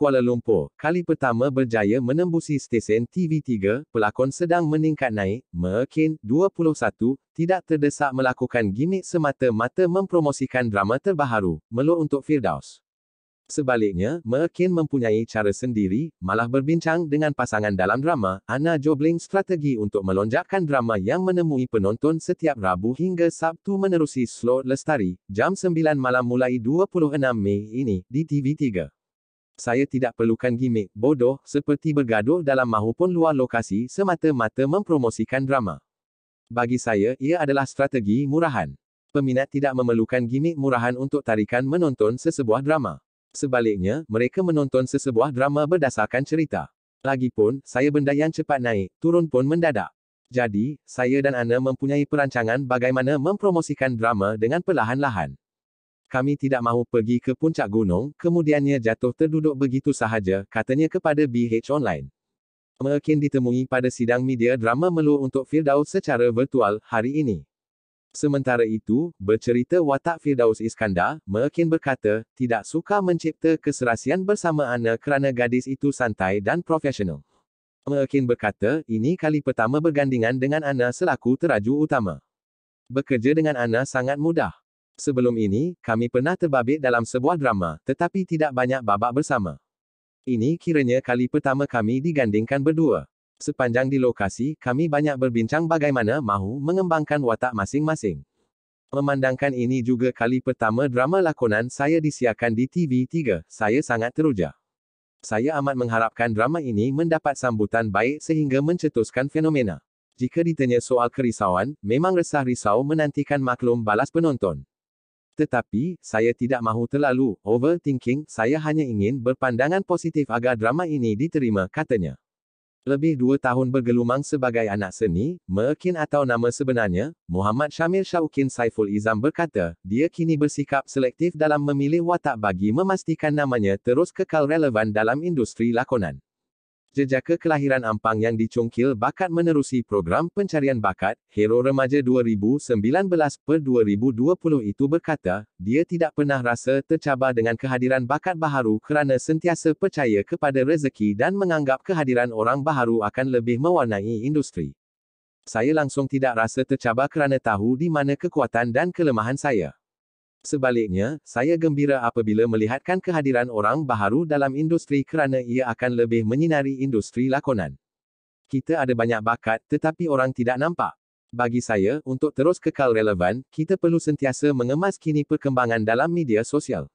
Kuala Lumpur, kali pertama berjaya menembusi stesen TV3, pelakon sedang meningkat naik, Merkin, 21, tidak terdesak melakukan gimmick semata-mata mempromosikan drama terbaru melu untuk Firdaus. Sebaliknya, Merkin mempunyai cara sendiri, malah berbincang dengan pasangan dalam drama, Anna Jobling strategi untuk melonjakkan drama yang menemui penonton setiap Rabu hingga Sabtu menerusi slot Lestari, jam 9 malam mulai 26 Mei ini, di TV3. Saya tidak perlukan gimmick, bodoh, seperti bergaduh dalam mahupun luar lokasi semata-mata mempromosikan drama. Bagi saya, ia adalah strategi murahan. Peminat tidak memerlukan gimmick murahan untuk tarikan menonton sesebuah drama. Sebaliknya, mereka menonton sesebuah drama berdasarkan cerita. Lagipun, saya benda yang cepat naik, turun pun mendadak. Jadi, saya dan Anna mempunyai perancangan bagaimana mempromosikan drama dengan perlahan-lahan. Kami tidak mahu pergi ke puncak gunung, kemudiannya jatuh terduduk begitu sahaja, katanya kepada BH Online. Merkin ditemui pada sidang media drama melu untuk Firdaus secara virtual hari ini. Sementara itu, bercerita watak Firdaus Iskandar, Merkin berkata, tidak suka mencipta keserasian bersama Ana kerana gadis itu santai dan profesional. Merkin berkata, ini kali pertama bergandingan dengan Ana selaku teraju utama. Bekerja dengan Ana sangat mudah. Sebelum ini, kami pernah terbabit dalam sebuah drama, tetapi tidak banyak babak bersama. Ini kiranya kali pertama kami digandingkan berdua. Sepanjang di lokasi, kami banyak berbincang bagaimana mahu mengembangkan watak masing-masing. Memandangkan ini juga kali pertama drama lakonan saya disiarkan di TV3, saya sangat teruja. Saya amat mengharapkan drama ini mendapat sambutan baik sehingga mencetuskan fenomena. Jika ditanya soal kerisauan, memang resah risau menantikan maklum balas penonton. Tetapi, saya tidak mahu terlalu overthinking, saya hanya ingin berpandangan positif agar drama ini diterima, katanya. Lebih dua tahun bergelumang sebagai anak seni, Merkin atau nama sebenarnya, Muhammad Syamil Syaukin Saiful Izam berkata, dia kini bersikap selektif dalam memilih watak bagi memastikan namanya terus kekal relevan dalam industri lakonan. Jejak kelahiran Ampang yang dicungkil bakat menerusi program pencarian bakat, Hero Remaja 2019 per 2020 itu berkata, dia tidak pernah rasa tercabar dengan kehadiran bakat baharu kerana sentiasa percaya kepada rezeki dan menganggap kehadiran orang baharu akan lebih mewarnai industri. Saya langsung tidak rasa tercabar kerana tahu di mana kekuatan dan kelemahan saya. Sebaliknya, saya gembira apabila melihatkan kehadiran orang baharu dalam industri kerana ia akan lebih menyinari industri lakonan. Kita ada banyak bakat tetapi orang tidak nampak. Bagi saya, untuk terus kekal relevan, kita perlu sentiasa mengemas kini perkembangan dalam media sosial.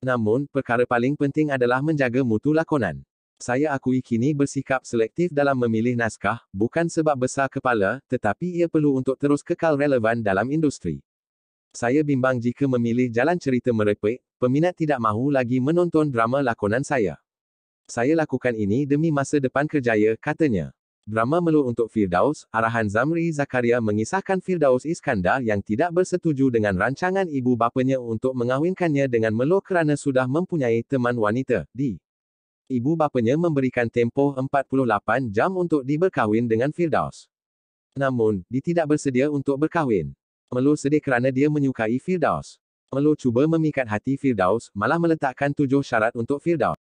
Namun, perkara paling penting adalah menjaga mutu lakonan. Saya akui kini bersikap selektif dalam memilih naskah, bukan sebab besar kepala, tetapi ia perlu untuk terus kekal relevan dalam industri. Saya bimbang jika memilih jalan cerita merepek, peminat tidak mahu lagi menonton drama lakonan saya. Saya lakukan ini demi masa depan kerjaya, katanya. Drama melu untuk Firdaus, arahan Zamri Zakaria mengisahkan Firdaus Iskandar yang tidak bersetuju dengan rancangan ibu bapanya untuk mengahwinkannya dengan Melur kerana sudah mempunyai teman wanita, di. Ibu bapanya memberikan tempoh 48 jam untuk diberkahwin dengan Firdaus. Namun, dia tidak bersedia untuk berkahwin. Melu sedih kerana dia menyukai Firdaus. Melu cuba memikat hati Firdaus, malah meletakkan tujuh syarat untuk Firdaus.